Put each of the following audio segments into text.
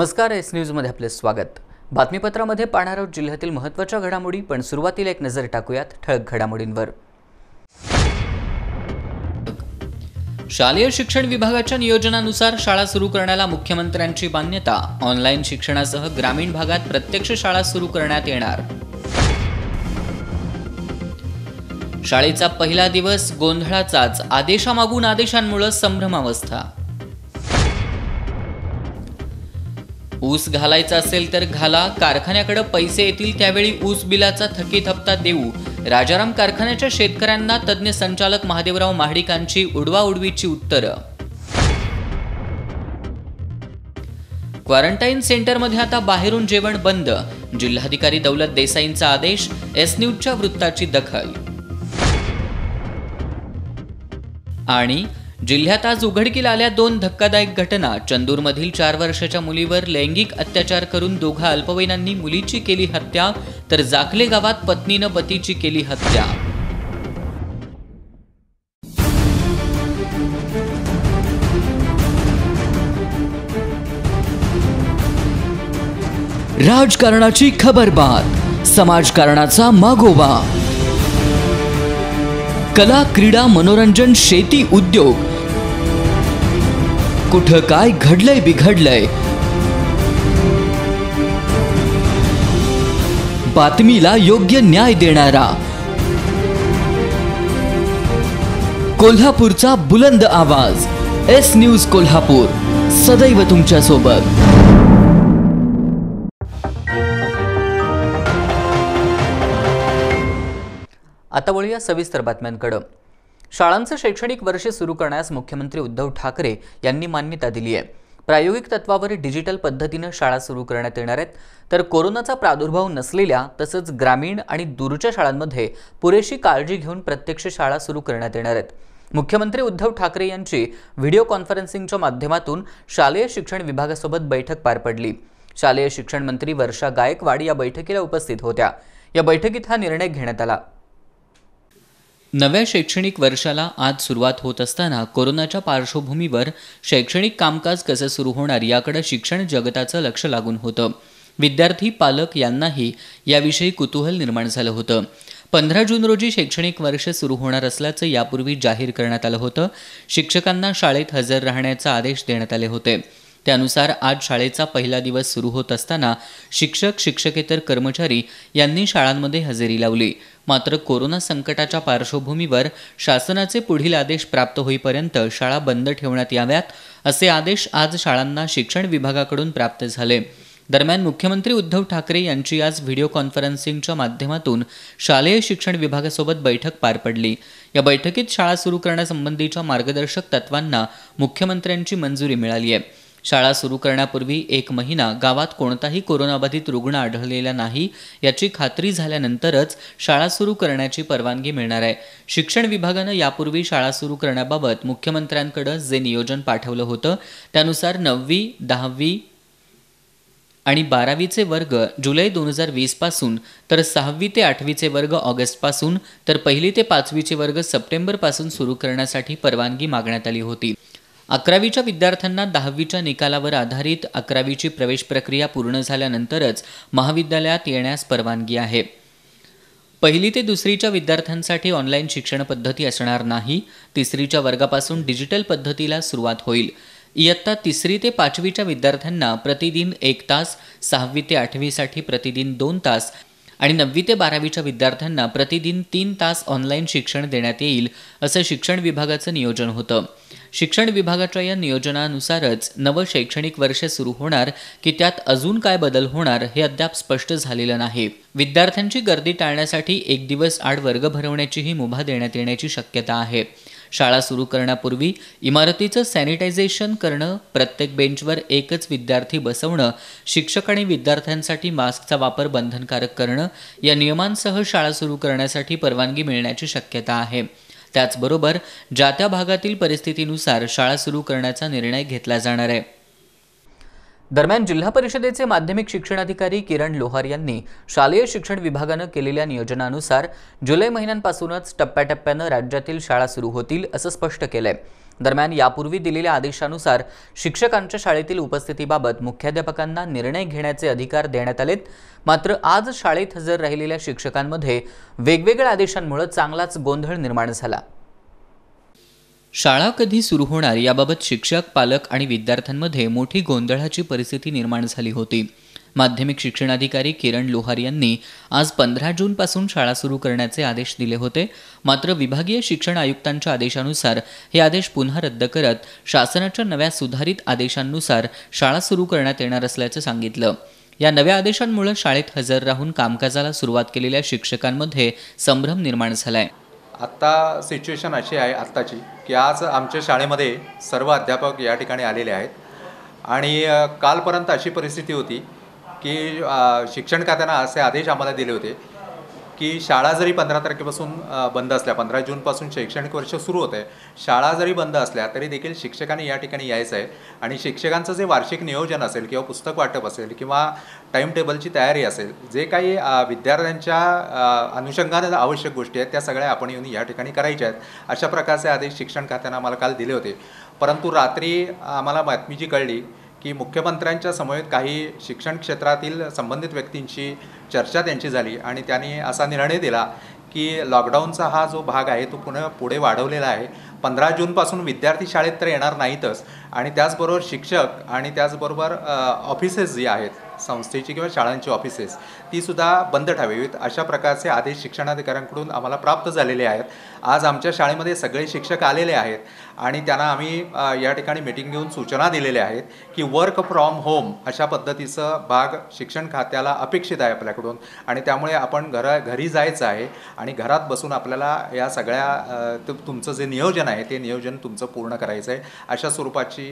नमस्कार एस न्यूजमध्ये आपले स्वागत बातमीपत्रामध्ये पाहणार आहोत जिल्ह्यातील महत्त्वाच्या घडामोडी पण सुरुवातीला एक नजर टाकूयात ठळक घडामोडींवर शालेय शिक्षण विभागाच्या नियोजनानुसार शाळा सुरू करण्याला मुख्यमंत्र्यांची मान्यता ऑनलाईन शिक्षणासह ग्रामीण भागात प्रत्यक्ष शाळा सुरू करण्यात येणार शाळेचा पहिला दिवस गोंधळाचाच आदेशामागून आदेशांमुळे संभ्रमावस्था ऊस घालायचा असेल तर घाला कारखान्याकडे पैसे येतील त्यावेळी ऊस बिलाचा थकीत हप्ता देऊ राजाराम कारखान्याच्या शेतकऱ्यांना तज्ज्ञ संचालक महादेवराव महाडिकांची उडवाउडवीची उत्तरं क्वारंटाईन सेंटरमध्ये आता बाहेरून जेवण बंद जिल्हाधिकारी दौलत देसाईंचा आदेश एस न्यूजच्या वृत्ताची दखल आणि जिल्ह्यात आज उघडकील आल्या दोन धक्कादायक घटना चंदूरमधील चार वर्षाच्या मुलीवर लैंगिक अत्याचार करून दोघा अल्पवयीनांनी मुलीची केली हत्या तर जाकले गावात पत्नीनं पतीची केली हत्या राजकारणाची खबरबात समाजकारणाचा मागोवा कला क्रीडा मनोरंजन शेती उद्योग कुठं काय घडलंय बिघडलंय बातमीला योग्य न्याय देणारा कोल्हापूरचा बुलंद आवाज एस न्यूज कोल्हापूर सदैव तुमच्या सोबत आता वळूया सविस्तर बातम्यांकडं शाळांचं शैक्षणिक वर्ष सुरू करण्यास मुख्यमंत्री उद्धव ठाकरे यांनी मान्यता दिली आहे प्रायोगिक तत्वावर डिजिटल पद्धतीनं शाळा सुरू करण्यात येणार आहेत तर कोरोनाचा प्रादुर्भाव नसलेल्या तसंच ग्रामीण आणि दूरच्या शाळांमध्ये पुरेशी काळजी घेऊन प्रत्यक्ष शाळा सुरू करण्यात येणार आहेत मुख्यमंत्री उद्धव ठाकरे यांची व्हिडिओ कॉन्फरन्सिंगच्या माध्यमातून शालेय शिक्षण विभागासोबत बैठक पार पडली शालेय शिक्षण मंत्री वर्षा गायकवाड या बैठकीला उपस्थित होत्या या बैठकीत हा निर्णय घेण्यात आला नव्या शैक्षणिक वर्षाला आज सुरुवात होत असताना कोरोनाच्या पार्श्वभूमीवर शैक्षणिक कामकाज कसं सुरू होणार याकडे शिक्षण जगताचं लक्ष लागून होतं विद्यार्थी पालक यांनाही याविषयी कुतूहल निर्माण झालं होतं पंधरा जून रोजी शैक्षणिक वर्ष सुरू होणार असल्याचं यापूर्वी जाहीर करण्यात आलं होतं शिक्षकांना शाळेत हजर राहण्याचा आदेश देण्यात आले होते त्यानुसार आज शाळेचा पहिला दिवस सुरू होत असताना शिक्षक शिक्षकेतर कर्मचारी यांनी शाळांमध्ये हजेरी लावली मात्र कोरोना संकटाच्या पार्श्वभूमीवर शासनाचे पुढील आदेश प्राप्त होईपर्यंत शाळा बंद ठेवण्यात याव्यात असे आदेश आज शाळांना शिक्षण विभागाकडून प्राप्त झाले दरम्यान मुख्यमंत्री उद्धव ठाकरे यांची आज व्हिडिओ कॉन्फरन्सिंगच्या माध्यमातून शालेय शिक्षण विभागासोबत बैठक पार पडली या बैठकीत शाळा सुरू करण्यासंबंधीच्या मार्गदर्शक तत्वांना मुख्यमंत्र्यांची मंजुरी मिळाली आहे शाळा सुरू करण्यापूर्वी एक महिना गावात कोणताही कोरोनाबाधित रुग्ण आढळलेला नाही याची खात्री झाल्यानंतरच शाळा सुरू करण्याची परवानगी मिळणार आहे शिक्षण विभागानं यापूर्वी शाळा सुरू करण्याबाबत मुख्यमंत्र्यांकडे जे नियोजन पाठवलं होतं त्यानुसार नववी दहावी आणि बारावीचे वर्ग जुलै दोन हजार वीसपासून तर सहावी ते आठवीचे वर्ग ऑगस्टपासून तर पहिली ते पाचवीचे वर्ग सप्टेंबरपासून सुरू करण्यासाठी परवानगी मागण्यात आली होती अकरावीच्या विद्यार्थ्यांना दहावीच्या निकालावर आधारित अकरावीची प्रवेश प्रक्रिया पूर्ण झाल्यानंतरच महाविद्यालयात येण्यास परवानगी आहे पहिली ते दुसरीच्या विद्यार्थ्यांसाठी ऑनलाईन शिक्षण पद्धती असणार नाही तिसरीच्या वर्गापासून डिजिटल पद्धतीला सुरुवात होईल इयत्ता तिसरी ते पाचवीच्या विद्यार्थ्यांना प्रतिदिन एक तास सहावी ते आठवीसाठी प्रतिदिन दोन तास आणि नववी ते बारावीच्या विद्यार्थ्यांना प्रतिदिन तीन तास ऑनलाईन शिक्षण देण्यात येईल असं शिक्षण विभागाचं नियोजन होतं शिक्षण विभागाच्या या नियोजनानुसारच नवं शैक्षणिक वर्ष सुरू होणार की त्यात अजून काय बदल होणार हे अद्याप स्पष्ट झालेलं नाही विद्यार्थ्यांची गर्दी टाळण्यासाठी एक दिवस आड वर्ग भरवण्याचीही मुभा देण्यात येण्याची शक्यता आहे शाळा सुरू करण्यापूर्वी इमारतीचं सॅनिटायझेशन करणं प्रत्येक बेंचवर एकच विद्यार्थी बसवणं शिक्षक आणि विद्यार्थ्यांसाठी मास्कचा वापर बंधनकारक करणं या नियमांसह शाळा सुरू करण्यासाठी परवानगी मिळण्याची शक्यता आहे त्याचबरोबर ज्या त्या भागातील परिस्थितीनुसार शाळा सुरू करण्याचा निर्णय घेतला जाणार आहे दरम्यान जिल्हा परिषदेचे माध्यमिक शिक्षणाधिकारी किरण लोहार यांनी शालेय शिक्षण विभागानं केलेल्या नियोजनानुसार जुलै महिन्यांपासूनच टप्प्याटप्प्यानं राज्यातील शाळा सुरू होतील असं स्पष्ट केलं दरम्यान यापूर्वी दिलेल्या आदेशानुसार शिक्षकांच्या शाळेतील उपस्थितीबाबत मुख्याध्यापकांना निर्णय घेण्याचे अधिकार देण्यात आलेत मात्र आज शाळेत हजर राहिलेल्या शिक्षकांमध्ये वेगवेगळ्या आदेशांमुळे चांगलाच गोंधळ निर्माण झाला शाळा कधी सुरू होणार याबाबत शिक्षक पालक आणि विद्यार्थ्यांमध्ये मोठी गोंधळाची परिस्थिती निर्माण झाली होती माध्यमिक शिक्षणाधिकारी किरण लोहार यांनी आज पंधरा जूनपासून शाळा सुरू करण्याचे आदेश दिले होते मात्र विभागीय शिक्षण आयुक्तांच्या आदेशानुसार हे आदेश पुन्हा रद्द करत शासनाच्या नव्या सुधारित आदेशांनुसार शाळा सुरू करण्यात येणार असल्याचं सांगितलं या नव्या आदेशांमुळे शाळेत हजर राहून कामकाजाला सुरुवात केलेल्या शिक्षकांमध्ये संभ्रम निर्माण झाला आहे आत्ता सिच्युएशन अशी आहे आत्ताची की आज आमच्या शाळेमध्ये सर्व अध्यापक या ठिकाणी आलेले आहेत आणि कालपर्यंत अशी परिस्थिती होती की शिक्षण खात्यानं असे आदेश आम्हाला दिले होते की शाळा जरी पंधरा तारखेपासून बंद असल्या पंधरा जूनपासून शैक्षणिक वर्ष सुरू होतं आहे शाळा जरी बंद असल्या तरी देखील शिक्षकांनी या ठिकाणी यायचं आहे आणि शिक्षकांचं जे वार्षिक नियोजन असेल किंवा पुस्तक वाटप असेल किंवा टाईम टेबलची तयारी असेल जे काही विद्यार्थ्यांच्या अनुषंगाने आवश्यक गोष्टी आहेत त्या सगळ्या आपण येऊन या ठिकाणी करायच्या आहेत अशा प्रकारचे आदेश शिक्षण खात्यानं आम्हाला काल दिले होते परंतु रात्री आम्हाला बातमी जी कळली की मुख्यमंत्र्यांच्या समवेत काही शिक्षण क्षेत्रातील संबंधित व्यक्तींशी चर्चा त्यांची झाली आणि त्यांनी असा निर्णय दिला की लॉकडाऊनचा हा जो भाग आहे तो पुन्हा पुढे वाढवलेला आहे पंधरा जूनपासून विद्यार्थी शाळेत तर येणार नाहीतच आणि त्याचबरोबर शिक्षक आणि त्याचबरोबर ऑफिसेस जी आहेत संस्थेची किंवा शाळांची ऑफिसेस तीसुद्धा बंद ठेवावीत अशा प्रकारचे आदेश शिक्षणाधिकाऱ्यांकडून आम्हाला प्राप्त झालेले आहेत आज आमच्या शाळेमध्ये सगळे शिक्षक आलेले आहेत आणि त्यांना आम्ही या ठिकाणी मिटिंग घेऊन सूचना दिलेल्या आहेत की वर्क फ्रॉम होम अशा पद्धतीचं भाग शिक्षण खात्याला अपेक्षित आहे आपल्याकडून आणि त्यामुळे आपण घरा घरी जायचं आहे आणि घरात बसून आपल्याला या सगळ्या तुमचं जे नियोजन आहे ते नियोजन तुमचं पूर्ण करायचं आहे अशा स्वरूपाची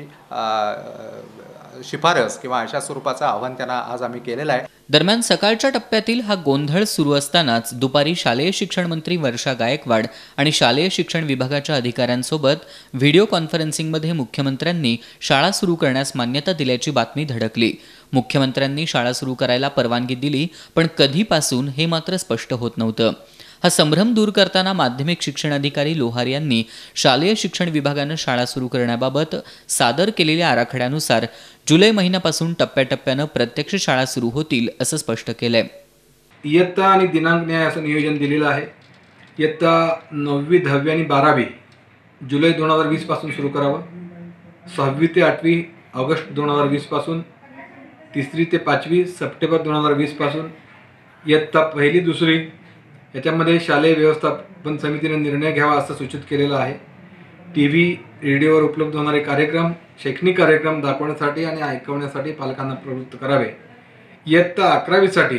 शिफारस किंवा अशा स्वरूपाचं आव्हान त्यांना आज आम्ही केलेलं आहे दरम्यान सकाळच्या टप्प्यातील हा गोंधळ सुरू असतानाच दुपारी शालेय शिक्षण मंत्री वर्षा गायकवाड आणि शालेय शिक्षण विभागाच्या अधिकाऱ्यांसोबत व्हिडिओ कॉन्फरन्सिंगमध्ये मुख्यमंत्र्यांनी शाळा सुरू करण्यास मान्यता दिल्याची बातमी धडकली मुख्यमंत्र्यांनी शाळा सुरू करायला परवानगी दिली पण कधीपासून हे मात्र स्पष्ट होत नव्हतं हा संभ्रम दूर करताना माध्यमिक शिक्षण अधिकारी लोहार यांनी शालेय शिक्षण विभागानं शाळा सुरू करण्याबाबत सादर केलेल्या आराखड्यानुसार जुलै महिन्यापासून टप्प्याटप्प्यानं प्रत्यक्ष शाळा सुरू होतील असं स्पष्ट केलंय इयत्ता आणि दिनांक न्याय असं नियोजन दिलेलं आहे इयत्ता नववी दहावी आणि बारावी जुलै दोन हजार वीसपासून सुरू करावं सहावी ते आठवी ऑगस्ट दोन हजार वीसपासून तिसरी ते पाचवी सप्टेंबर दोन हजार वीसपासून इयत्ता पहिली दुसरी याच्यामध्ये शालेय व्यवस्थापन समितीने निर्णय घ्यावा असं सूचित केलेलं आहे टी व्ही रेडिओवर उपलब्ध होणारे कार्यक्रम शैक्षणिक कार्यक्रम दाखवण्यासाठी आणि ऐकवण्यासाठी पालकांना प्रवृत्त करावे इयत्ता अकरावीसाठी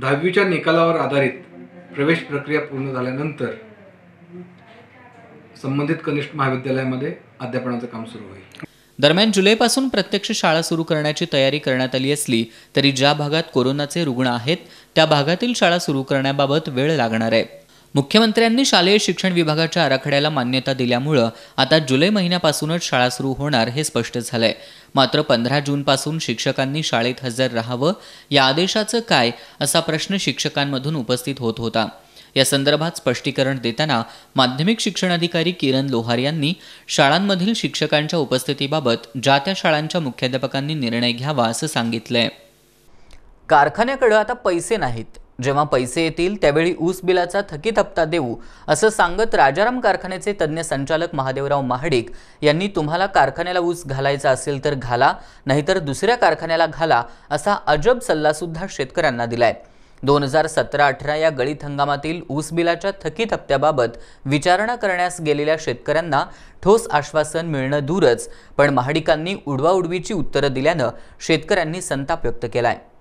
दहावीच्या निकालावर आधारित प्रवेश प्रक्रिया पूर्ण झाल्यानंतर संबंधित कनिष्ठ महाविद्यालयामध्ये अध्यापनाचं काम सुरू होईल दरम्यान जुलैपासून प्रत्यक्ष शाळा सुरू करण्याची तयारी करण्यात आली असली तरी ज्या भागात कोरोनाचे रुग्ण आहेत त्या भागातील शाळा सुरू करण्याबाबत वेळ लागणार आहे मुख्यमंत्र्यांनी शालेय शिक्षण विभागाच्या आराखड्याला मान्यता दिल्यामुळं आता जुलै महिन्यापासूनच शाळा सुरू होणार हे स्पष्ट झालंय मात्र पंधरा जूनपासून शिक्षकांनी शाळेत हजर राहावं या आदेशाचं काय असा प्रश्न शिक्षकांमधून उपस्थित होत होता या संदर्भात स्पष्टीकरण देताना माध्यमिक शिक्षण अधिकारी किरण लोहार यांनी शाळांमधील शिक्षकांच्या उपस्थितीबाबत ज्या त्या शाळांच्या मुख्याध्यापकांनी निर्णय घ्यावा असं सांगितलंय कारखान्याकडे आता पैसे नाहीत जेव्हा पैसे येतील त्यावेळी ऊस बिलाचा थकीत हप्ता देऊ असं सांगत राजाराम कारखान्याचे तज्ज्ञ संचालक महादेवराव महाडिक यांनी तुम्हाला कारखान्याला ऊस घालायचा असेल तर घाला नाहीतर दुसऱ्या कारखान्याला घाला असा अजब सल्लासुद्धा शेतकऱ्यांना दिलाय दोन हजार सतरा अठरा या गळीत हंगामातील ऊस बिलाच्या थकीत हप्त्याबाबत विचारणा करण्यास गेलेल्या शेतकऱ्यांना ठोस आश्वासन मिळणं दूरच पण महाडिकांनी उडवाउडवीची उत्तरं दिल्यानं शेतकऱ्यांनी संताप व्यक्त केला आहे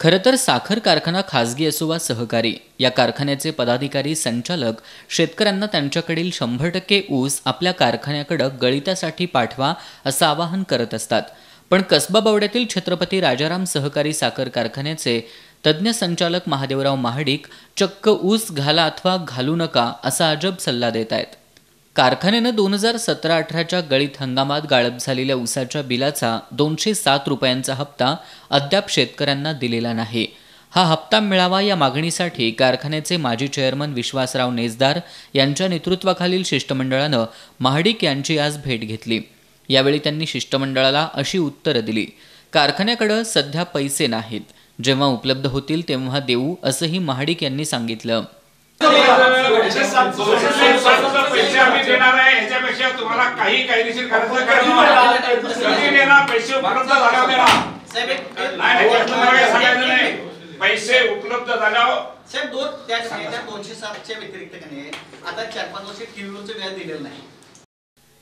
खरं तर साखर कारखाना खासगी असो वा सहकारी या कारखान्याचे पदाधिकारी संचालक शेतकऱ्यांना त्यांच्याकडील शंभर टक्के ऊस आपल्या कारखान्याकडे गळितासाठी पाठवा असं आवाहन करत असतात पण कसबा बवड्यातील छत्रपती राजाराम सहकारी साखर कारखान्याचे तज्ज्ञ संचालक महादेवराव महाडिक चक्क ऊस घाला अथवा घालू नका असा अजब सल्ला देत आहेत कारखान्यानं दोन हजार सतरा अठराच्या गळीत हंगामात गाळप झालेल्या उसाच्या बिलाचा दोनशे सात रुपयांचा हप्ता अद्याप शेतकऱ्यांना दिलेला नाही हा हप्ता मिळावा या मागणीसाठी कारखान्याचे माजी चेअरमन विश्वासराव नेजदार यांच्या नेतृत्वाखालील शिष्टमंडळानं महाडिक यांची आज भेट घेतली यावेळी त्यांनी शिष्टमंडळाला अशी उत्तरं दिली कारखान्याकडं सध्या पैसे नाहीत जेव्हा उपलब्ध होतील तेव्हा देऊ असंही महाडिक यांनी सांगितलं पैसे आम्ही देणार आहे तुम्हाला काही कायदेशीर करायचं पैसे उपलब्ध झाल्यावर पैसे उपलब्ध दोनशे सातच्या व्यतिरिक्त आता चार पाच वर्ष किलोचं व्याज दिलेलं नाही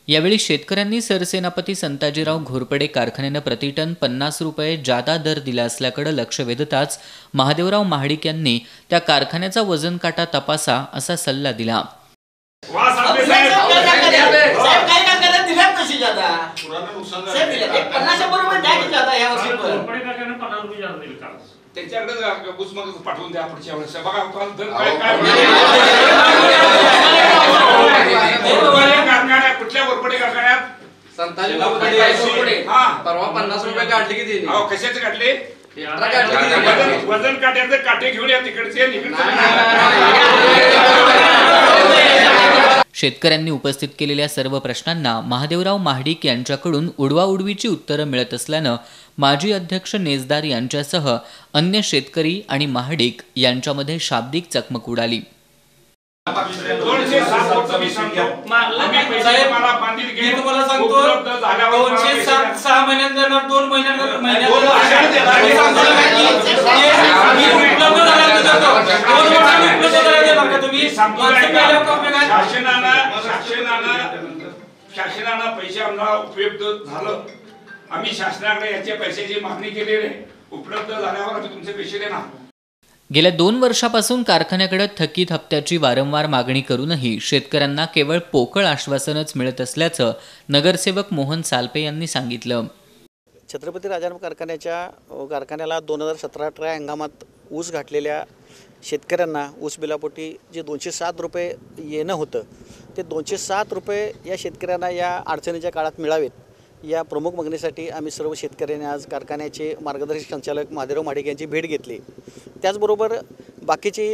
यावेळी शेतकऱ्यांनी सरसेनापती संताजीराव घोरपडे कारखान्यानं प्रतिटन पन्नास रुपये जादा दर दिला असल्याकडे लक्ष वेधताच महादेवराव महाडिक यांनी त्या कारखान्याचा वजन काटा तपासा असा सल्ला दिला मग पाठवून द्या पुढच्या वेळेस बघा काय काय कुठल्या वरपडे कारखान्यात परवा पन्नास रुपये काढले की कशाचे काढले वजन काट्याचे काटे घेऊन या तिकडचे शेतकऱ्यांनी उपस्थित केलेल्या सर्व प्रश्नांना महादेवराव महाडिक यांच्याकडून उडवाउडवीची उत्तरं मिळत असल्यानं माजी अध्यक्ष नेजदार यांच्यासह अन्य शेतकरी आणि महाडिक यांच्यामध्ये शाब्दिक चकमक उडाली दोन पैसे आम्हाला उपलब्ध झालं आम्ही शासनाकडे याच्या पैशाची मागणी केलेली उपलब्ध झाल्यावर आम्ही तुमचे पैसे देणार गेल्या दोन वर्षापासून कारखान्याकडे थकीत हप्त्याची वारंवार मागणी करूनही शेतकऱ्यांना केवळ पोकळ आश्वासनच मिळत असल्याचं नगरसेवक मोहन सालपे यांनी सांगितलं छत्रपती राजाराम कारखान्याच्या कारखान्याला दोन हजार सतरा अठरा हंगामात ऊस घातलेल्या शेतकऱ्यांना ऊस बिलापोटी जे दोनशे सात रुपये येणं होतं ते दोनशे सात रुपये या शेतकऱ्यांना या अडचणीच्या काळात मिळावेत या प्रमुख मागणीसाठी आम्ही सर्व शेतकऱ्यांनी आज कारखान्याचे मार्गदर्शक संचालक माधेराव माडिक यांची भेट घेतली त्याचबरोबर बाकीचे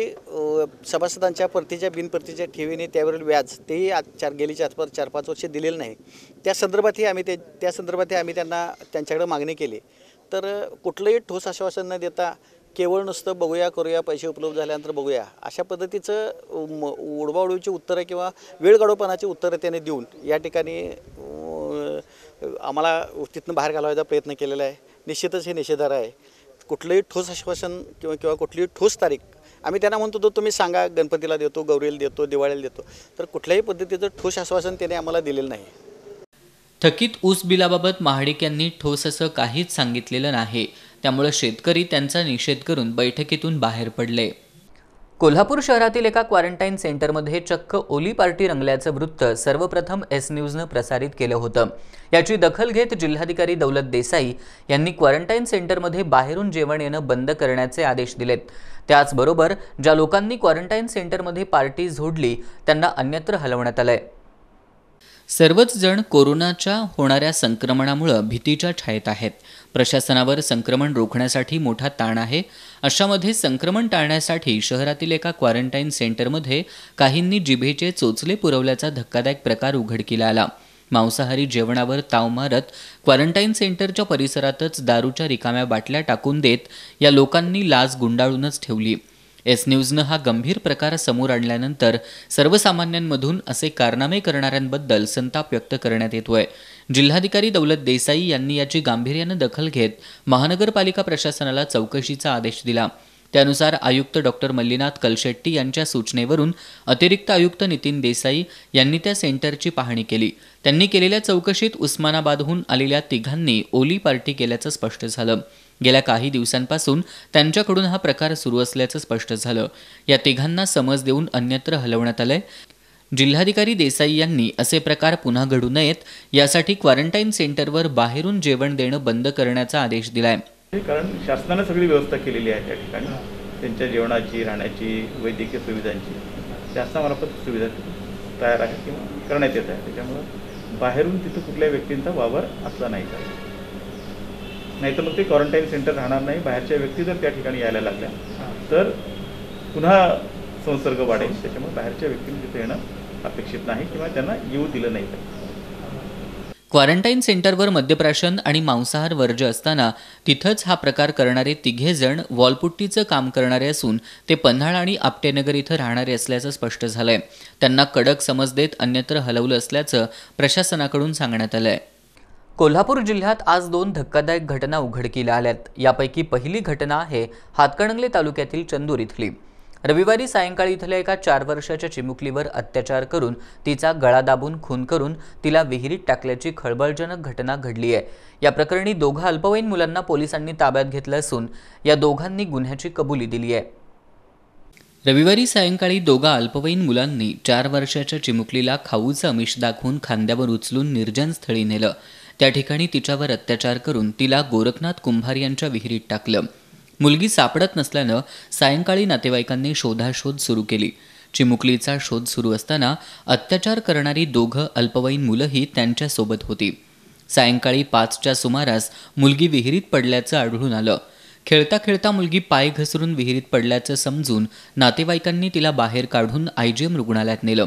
सभासदांच्या परतीच्या बिनपरतीच्या ठेवीने त्यावरील व्याज तेही आज चार चार पाच चार पाच वर्षे दिलेलं नाही त्या संदर्भातही आम्ही ते त्या संदर्भातही आम्ही त्यांना त्यांच्याकडे मागणी केली तर कुठलंही ठोस आश्वासन न देता केवळ नुसतं बघूया करूया पैसे उपलब्ध झाल्यानंतर बघूया अशा पद्धतीचं म उडवाउडवीची उत्तरं किंवा वेळ उत्तरं त्याने देऊन या ठिकाणी आम्हाला तिथनं बाहेर घालवायचा प्रयत्न केलेला आहे निश्चितच हे निषेधार आहे कुठलंही ठोस आश्वासन किंवा किंवा कुठलीही ठोस तारीख आम्ही त्यांना म्हणतो तो तुम्ही सांगा गणपतीला देतो गौरीला देतो दिवाळीला देतो तर कुठल्याही पद्धतीचं ठोस आश्वासन त्याने आम्हाला दिलेलं नाही थकीत ऊस बिलाबाबत महाडिक यांनी ठोस असं काहीच सांगितलेलं नाही त्यामुळे शेतकरी त्यांचा निषेध करून बैठकीतून बाहेर पडले कोल्हापूर शहरातील एका क्वारंटाईन सेंटरमध्ये चक्क ओली पार्टी रंगल्याचं वृत्त सर्वप्रथम एस न्यूजनं प्रसारित केलं होतं याची दखल घेत जिल्हाधिकारी दौलत देसाई यांनी क्वारंटाईन सेंटरमध्ये बाहेरून जेवण येणं बंद करण्याचे आदेश दिलेत त्याचबरोबर ज्या लोकांनी क्वारंटाईन सेंटरमध्ये पार्टी झोडली त्यांना अन्यत्र हलवण्यात आलंय सर्वच जण कोरोनाच्या होणाऱ्या संक्रमणामुळं भीतीच्या छायेत आहेत प्रशासनावर संक्रमण रोखण्यासाठी मोठा ताण आहे अशामध्ये संक्रमण टाळण्यासाठी शहरातील एका क्वारंटाईन सेंटरमध्ये काहींनी जिभेचे चोचले पुरवल्याचा धक्कादायक प्रकार उघडकीला आला मांसाहारी जेवणावर ताव मारत क्वारंटाईन सेंटरच्या परिसरातच दारूच्या रिकाम्या बाटल्या टाकून देत या लोकांनी लाज गुंडाळूनच ठेवली एस न्यूजनं हा गंभीर प्रकार समोर आणल्यानंतर सर्वसामान्यांमधून असे कारनामे करणाऱ्यांबद्दल संताप व्यक्त करण्यात येतोय जिल्हाधिकारी दौलत देसाई यांनी याची गांभीर्यानं दखल घेत महानगरपालिका प्रशासनाला चौकशीचा आदेश दिला त्यानुसार आयुक्त डॉक्टर मल्लीनाथ कलशेट्टी यांच्या सूचनेवरून अतिरिक्त आयुक्त नितीन देसाई यांनी त्या सेंटरची पाहणी केली त्यांनी केलेल्या चौकशीत उस्मानाबादहून आलेल्या तिघांनी ओली पार्टी केल्याचं स्पष्ट झालं गेल्या काही दिवसांपासून त्यांच्याकडून हा प्रकार सुरू असल्याचं स्पष्ट झालं या तिघांना समज देऊन अन्यत्र हलवण्यात आलंय जिल्हाधिकारी देसाई यांनी असे प्रकार पुन्हा घडू नयेत यासाठी क्वारंटाईन सेंटरवर बाहेरून जेवण देणं बंद करण्याचा आदेश दिलाय कारण शासनाने सगळी व्यवस्था केलेली आहे त्या ठिकाणी त्यांच्या जेवणाची राहण्याची वैद्यकीय सुविधांची शासनामार्फत सुविधा तयार आहे किंवा करण्यात येत आहे त्याच्यामुळं बाहेरून तिथं कुठल्याही व्यक्तींचा वावर असला नाही का नाहीतर मग ते क्वारंटाईन सेंटर राहणार नाही बाहेरच्या व्यक्ती जर त्या ठिकाणी यायला लागल्या तर पुन्हा संसर्ग वाढेल त्याच्यामुळे बाहेरच्या व्यक्तींनी तिथे येणं अपेक्षित नाही किंवा त्यांना येऊ दिलं नाही क्वारंटाईन सेंटरवर मद्यप्राशन आणि मांसाहार वर्ज्य असताना तिथंच हा प्रकार करणारे तिघे जण वॉलपुट्टीचं काम करणारे असून ते पन्हाळ आणि आपटेनगर इथं राहणारे असल्याचं स्पष्ट झालंय त्यांना कडक समज देत अन्यत्र हलवलं असल्याचं प्रशासनाकडून सांगण्यात आलंय कोल्हापूर जिल्ह्यात आज दोन धक्कादायक घटना उघडकीला आल्यात यापैकी पहिली घटना आहे हातकणंगले तालुक्यातील चंदूर इथली रविवारी सायंकाळी इथल्या एका चार वर्षाच्या चिमुकलीवर अत्याचार करून तिचा गळा दाबून खून करून तिला विहिरीत टाकल्याची खळबळजनक घटना घडली आहे या प्रकरणी दोघा अल्पवयीन मुलांना पोलिसांनी ताब्यात घेतलं असून या दोघांनी गुन्ह्याची कबुली दिली आहे रविवारी सायंकाळी दोघा अल्पवयीन मुलांनी चार वर्षाच्या चिमुकलीला खाऊचं अमिष दाखवून खांद्यावर उचलून निर्जन स्थळी नेलं त्या ठिकाणी तिच्यावर अत्याचार करून तिला गोरखनाथ कुंभार यांच्या विहिरीत टाकलं मुलगी सापडत नसल्यानं सायंकाळी नातेवाईकांनी शोधाशोध सुरू केली चिमुकलीचा शोध सुरू असताना अत्याचार करणारी दोघं अल्पवयीन मुलंही त्यांच्यासोबत होती सायंकाळी पाचच्या सुमारास मुलगी विहिरीत पडल्याचं आढळून आलं खेळता खेळता मुलगी पाय घसरून विहिरीत पडल्याचं समजून नातेवाईकांनी तिला बाहेर काढून आयजीएम रुग्णालयात नेलं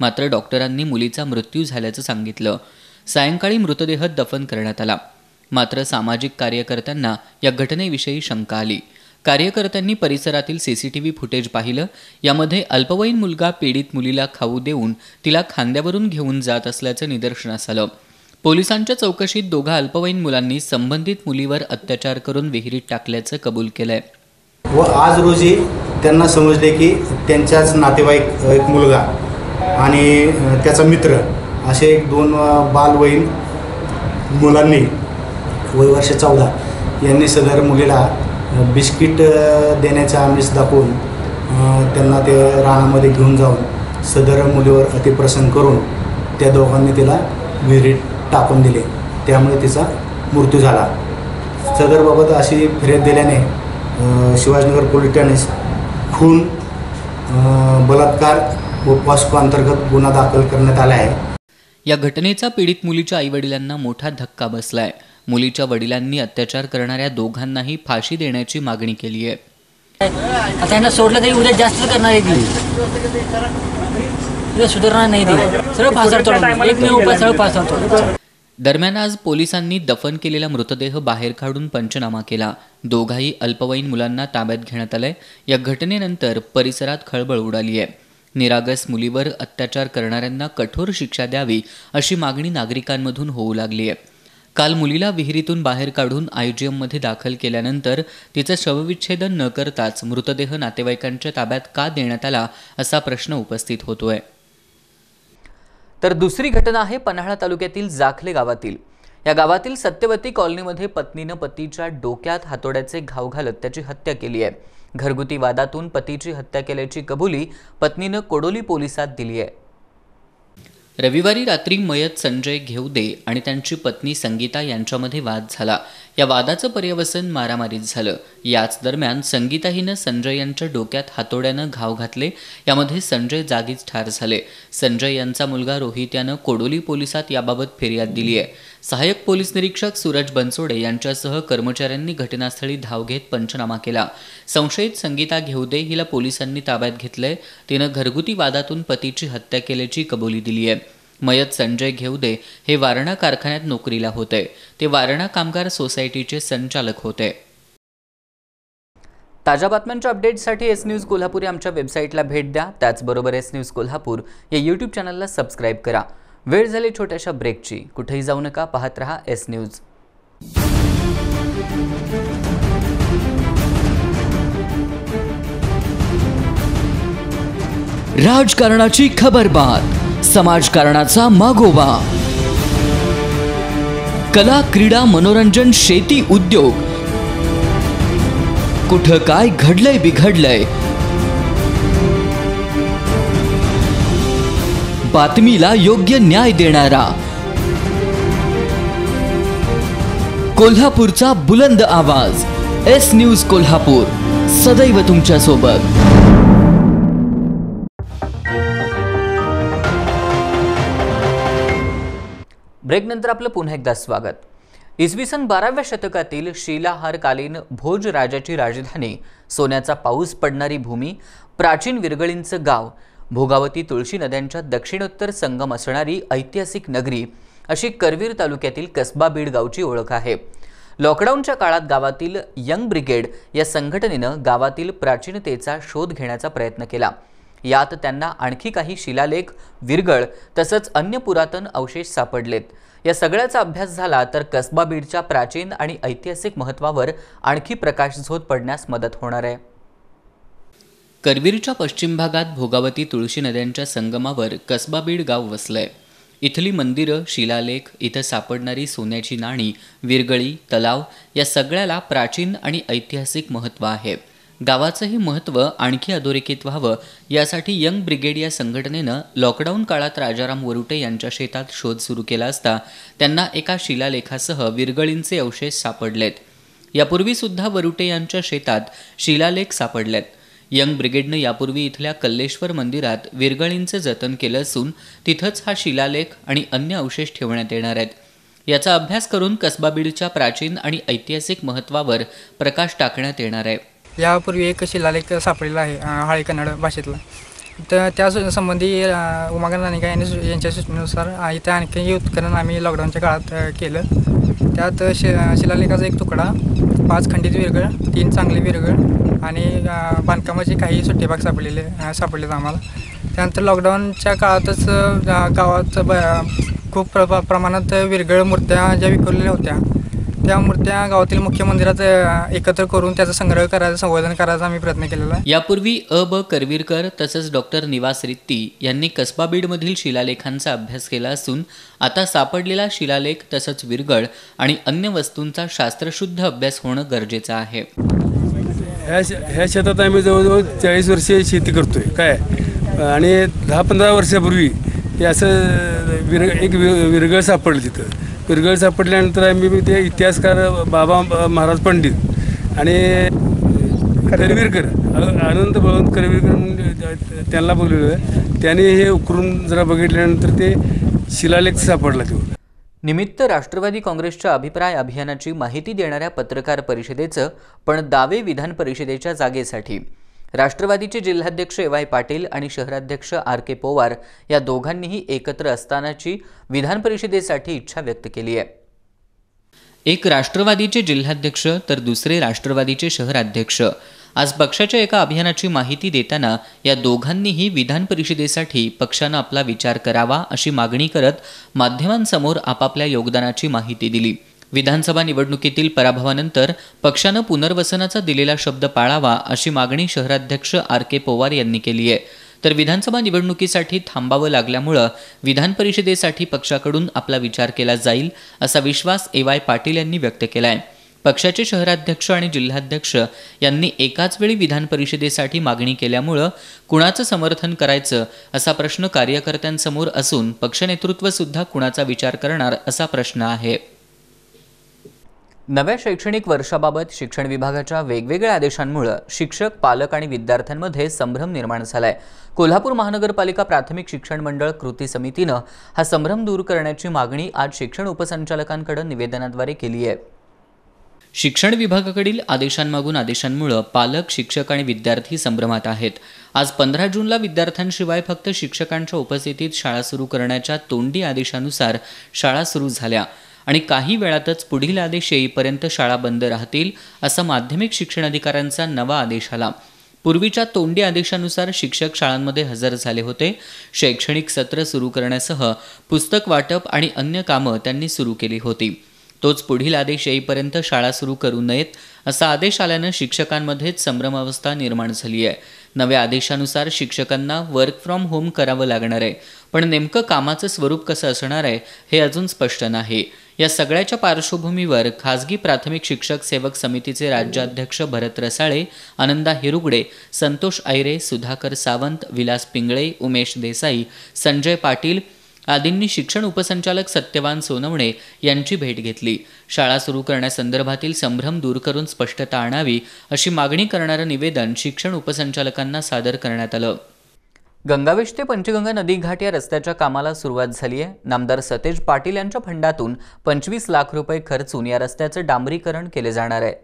मात्र डॉक्टरांनी मुलीचा मृत्यू झाल्याचं सांगितलं सायंकाळी मृतदेह दफन करण्यात आला मात्र सामाजिक कार्यकर्त्यांना या घटनेविषयी शंका आली कार्यकर्त्यांनी परिसरातील सीसीटीव्ही फुटेज पाहिलं यामध्ये अल्पवयीन मुलगा पीडित मुलीला खाऊ देऊन तिला खांद्यावरून घेऊन जात असल्याचं निदर्शनास आलं पोलिसांच्या चौकशीत दोघा अल्पवयीन मुलांनी संबंधित मुलीवर अत्याचार करून विहिरीत टाकल्याचं कबूल केलंय व आज रोजी त्यांना समजले की त्यांच्याच नातेवाईक एक मुलगा आणि त्याचा मित्र असे एक दोन बालवहीण मुलांनी वय वर्ष चौदा यांनी सदर मुलीला बिस्किट देण्याचा आमिष दाखवून त्यांना ते रानामध्ये घेऊन जाऊन सदर मुलीवर अतिप्रसंग करून त्या दोघांनी तिला विहिरीत टाकून दिले त्यामुळे तिचा मृत्यू झाला सदरबाबत अशी फिर्याद दिल्याने शिवाजीनगर पोलीस ठाणे खून बलात्कार व अंतर्गत गुन्हा दाखल करण्यात आला आहे या घटनेचा पीडित मुलीच्या आईवडिलांना मोठा धक्का बसलाय मुलीच्या वडिलांनी अत्याचार करणाऱ्या दोघांनाही फाशी देण्याची मागणी केली आहे आता सोडलं तरी आहे सुधारणा नाही एक दरम्यान आज पोलिसांनी दफन केलेला मृतदेह बाहेर काढून पंचनामा केला दोघाही अल्पवयीन मुलांना ताब्यात घेण्यात आलंय या घटनेनंतर परिसरात खळबळ उडाली आहे निरागस मुलीवर अत्याचार करणाऱ्यांना कठोर शिक्षा द्यावी अशी मागणी नागरिकांमधून होऊ लागली आहे काल मुलीला विहिरीतून बाहेर काढून आयजीएममध्ये दाखल केल्यानंतर तिचं शवविच्छेदन न करताच मृतदेह नातेवाईकांच्या ताब्यात का देण्यात आला असा प्रश्न उपस्थित होतोय तर दुसरी घटना आहे पन्हाळा तालुक्यातील जाखले गावातील या गावातील सत्यवती कॉलनीमध्ये पत्नीनं पतीच्या डोक्यात हातोड्याचे घाव घालत त्याची हत्या केली आहे घरगुती वादातून पतीची हत्या केल्याची कबुली पत्नीनं कोडोली पोलिसात दिली आहे रविवारी रात्री मयत संजय घेवदे आणि त्यांची पत्नी संगीता यांच्यामध्ये वाद झाला या वादाचं पर्यवसन मारामारीत झालं याच दरम्यान संगीता हिनं संजय यांच्या डोक्यात हातोड्यानं घाव घातले यामध्ये संजय जागीच ठार झाले संजय यांचा मुलगा रोहित यानं कोडोली पोलिसात याबाबत फिर्याद दिली आहे सहाय्यक पोलीस निरीक्षक सूरज बनसोडे यांच्यासह कर्मचाऱ्यांनी घटनास्थळी धाव घेत पंचनामा केला संशयित संगीता दे हिला पोलिसांनी ताब्यात घेतलंय तिनं घरगुती वादातून पतीची हत्या केल्याची कबुली दिली आहे मयत संजय घेवदे हे वारणा कारखान्यात नोकरीला होते ते वारणा कामगार सोसायटीचे संचालक होते ताज्या बातम्यांच्या अपडेटसाठी एस न्यूज कोल्हापूर आमच्या वेबसाईटला भेट द्या त्याचबरोबर एस न्यूज कोल्हापूर या यूट्यूब चॅनलला सबस्क्राईब करा वेळ झाली छोट्याशा ब्रेकची कुठेही जाऊ नका पाहत रहा एस न्यूज राजकारणाची खबरबात समाजकारणाचा मागोवा कला क्रीडा मनोरंजन शेती उद्योग कुठं काय घडलंय बिघडलंय बातमीला योग्य न्याय देणारा कोल्हापूरचा बुलंद आवाज एस न्यूज कोल्हापूर सदैव तुमच्या सोबत ब्रेकनंतर आपलं पुन्हा एकदा स्वागत इसवी सन बाराव्या शतकातील शिलाहारकालीन भोज राजाची राजधानी सोन्याचा पाऊस पडणारी भूमी प्राचीन विरगळींचं गाव भोगावती तुळशी नद्यांच्या दक्षिणोत्तर संगम असणारी ऐतिहासिक नगरी अशी करवीर तालुक्यातील कसबा बीड गावची ओळख आहे लॉकडाऊनच्या काळात गावातील यंग ब्रिगेड या संघटनेनं गावातील प्राचीनतेचा शोध घेण्याचा प्रयत्न केला यात त्यांना आणखी काही शिलालेख विरगळ तसंच अन्य पुरातन अवशेष सापडलेत या सगळ्याचा अभ्यास झाला तर कसबा बीडच्या प्राचीन आणि ऐतिहासिक महत्त्वावर आणखी प्रकाशझोत पडण्यास मदत होणार आहे करवीरच्या पश्चिम भागात भोगावती तुळशी नद्यांच्या संगमावर कसबा बीड गाव वसलंय इथली मंदिरं शिलालेख इथं सापडणारी सोन्याची नाणी विरगळी तलाव या सगळ्याला प्राचीन आणि ऐतिहासिक महत्त्व आहे गावाचंही महत्त्व आणखी अधोरेखित व्हावं यासाठी यंग ब्रिगेड या संघटनेनं लॉकडाऊन काळात राजाराम वरुटे यांच्या शेतात शोध सुरू केला असता त्यांना एका शिलालेखासह विरगळींचे अवशेष सापडलेत यापूर्वीसुद्धा वरुटे यांच्या शेतात शिलालेख सापडलेत यंग ब्रिगेडनं यापूर्वी इथल्या कल्लेश्वर मंदिरात विरगळींचे जतन केलं असून तिथंच हा शिलालेख आणि अन्य अवशेष ठेवण्यात येणार आहेत याचा अभ्यास करून कसबा प्राचीन आणि ऐतिहासिक महत्त्वावर प्रकाश टाकण्यात येणार आहे यापूर्वी एक शिलालेख सापडलेला आहे हाळी कन्नड भाषेतला तर त्या संबंधी उमाकांत नानिका यांनी यांच्या सूचनेनुसार इथे आणखी उत्खनन आम्ही लॉकडाऊनच्या काळात केलं त्यात शि शिलालेखाचा एक तुकडा पाच खंडित विरगळ तीन चांगले विरगळ आणि बांधकामाचे काही सुट्टे भाग सापडलेले सापडलेत आम्हाला त्यानंतर लॉकडाऊनच्या काळातच गावात ब खूप प्र प्रमाणात विरगळ मूर्त्या ज्या विकवलेल्या होत्या त्या मूर्त्या गावातील मुख्य मंदिरात एकत्र करून त्याचा संग्रह करायचा संवर्धन करायचा आम्ही प्रयत्न केलेला यापूर्वी अ ब करवीरकर तसंच डॉक्टर निवास रित्ती यांनी कसबा बीडमधील शिलालेखांचा अभ्यास केला असून आता सापडलेला शिलालेख तसंच विरगळ आणि अन्य वस्तूंचा शास्त्रशुद्ध अभ्यास होणं गरजेचं आहे ह्या ह्या शेतात आम्ही जवळजवळ चाळीस वर्षे शेती करतोय काय आणि दहा पंधरा वर्षापूर्वी हे असं विर एक वि विरगळ सापडलं तिथं विरगळ सापडल्यानंतर आम्ही ते इतिहासकार बाबा महाराज पंडित आणि करवीरकर आनंद भवन करवीरकर म्हणून त्यांना बोललेलं त्याने हे उकरून जरा बघितल्यानंतर ते शिलालेख सापडला तेव्हा निमित्त राष्ट्रवादी काँग्रेसच्या अभिप्राय अभियानाची माहिती देणाऱ्या पत्रकार परिषदेचं पण दावे विधान परिषदेच्या जागेसाठी राष्ट्रवादीचे जिल्हाध्यक्ष ए वाय पाटील आणि शहराध्यक्ष आर के पोवार या दोघांनीही एकत्र असतानाची विधान परिषदेसाठी इच्छा व्यक्त केली आहे एक राष्ट्रवादीचे जिल्हाध्यक्ष तर दुसरे राष्ट्रवादीचे शहराध्यक्ष आज पक्षाच्या एका अभियानाची माहिती देताना या दोघांनीही विधान परिषदेसाठी पक्षानं आपला विचार करावा अशी मागणी करत माध्यमांसमोर आपापल्या योगदानाची माहिती दिली विधानसभा निवडणुकीतील पराभवानंतर पक्षानं पुनर्वसनाचा दिलेला शब्द पाळावा अशी मागणी शहराध्यक्ष आर के पवार यांनी केली आहे तर विधानसभा निवडणुकीसाठी थांबावं लागल्यामुळं विधान परिषदेसाठी पक्षाकडून आपला विचार केला जाईल असा विश्वास ए वाय पाटील यांनी व्यक्त केला आहे पक्षाचे शहराध्यक्ष आणि जिल्हाध्यक्ष यांनी एकाच वेळी विधान परिषदेसाठी मागणी केल्यामुळं कुणाचं समर्थन करायचं असा प्रश्न कार्यकर्त्यांसमोर असून पक्षनेतृत्वसुद्धा कुणाचा विचार करणार असा प्रश्न आहे नव्या शैक्षणिक वर्षाबाबत शिक्षण विभागाच्या वेगवेगळ्या आदेशांमुळे शिक्षक पालक आणि विद्यार्थ्यांमध्ये संभ्रम निर्माण झाला आहे कोल्हापूर महानगरपालिका प्राथमिक शिक्षण मंडळ कृती समितीनं हा संभ्रम दूर करण्याची मागणी आज शिक्षण उपसंचालकांकडे निवेदनाद्वारे केली आहे शिक्षण विभागाकडील आदेशांमागून आदेशांमुळं पालक शिक्षक आणि विद्यार्थी संभ्रमात आहेत आज पंधरा जूनला विद्यार्थ्यांशिवाय फक्त शिक्षकांच्या उपस्थितीत शाळा सुरू करण्याच्या तोंडी आदेशानुसार शाळा सुरू झाल्या आणि काही वेळातच पुढील आदेश येईपर्यंत शाळा बंद राहतील असा माध्यमिक शिक्षण अधिकाऱ्यांचा नवा आदेश आला पूर्वीच्या तोंडी आदेशानुसार शिक्षक शाळांमध्ये हजर झाले होते शैक्षणिक सत्र सुरू करण्यासह पुस्तक वाटप आणि अन्य कामं त्यांनी सुरू केली होती तोच पुढील आदेश येईपर्यंत शाळा सुरू करू नयेत असा आदेश आल्यानं शिक्षकांमध्येच संभ्रमावस्था निर्माण झाली आहे नव्या आदेशानुसार शिक्षकांना वर्क फ्रॉम होम करावं लागणार आहे पण नेमकं कामाचं स्वरूप कसं असणार आहे हे अजून स्पष्ट नाही या सगळ्याच्या पार्श्वभूमीवर खासगी प्राथमिक शिक्षक सेवक समितीचे राज्याध्यक्ष भरत रसाळे आनंदा हिरुगडे संतोष ऐरे सुधाकर सावंत विलास पिंगळे उमेश देसाई संजय पाटील आदींनी शिक्षण उपसंचालक सत्यवान सोनवणे यांची भेट घेतली शाळा सुरू करण्यासंदर्भातील संभ्रम दूर करून स्पष्टता आणावी अशी मागणी करणारं निवेदन शिक्षण उपसंचालकांना सादर करण्यात आलं गंगावेश ते पंचगंगा नदी घाट या रस्त्याच्या कामाला सुरुवात झाली आहे नामदार सतेज पाटील यांच्या फंडातून पंचवीस लाख रुपये खर्चून या रस्त्याचं डांबरीकरण केले जाणार आहे